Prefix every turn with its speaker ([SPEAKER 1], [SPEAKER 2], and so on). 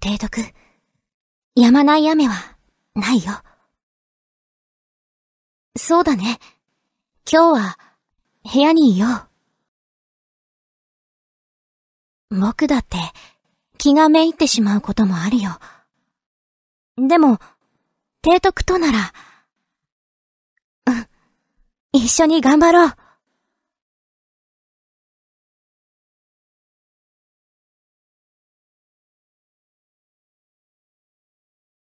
[SPEAKER 1] 提督、止まない雨は、ないよ。
[SPEAKER 2] そうだね。今日は、部屋にいよう。僕だって、気がめいってしまうこともあるよ。でも、提督となら、
[SPEAKER 1] うん、一緒に頑張ろう。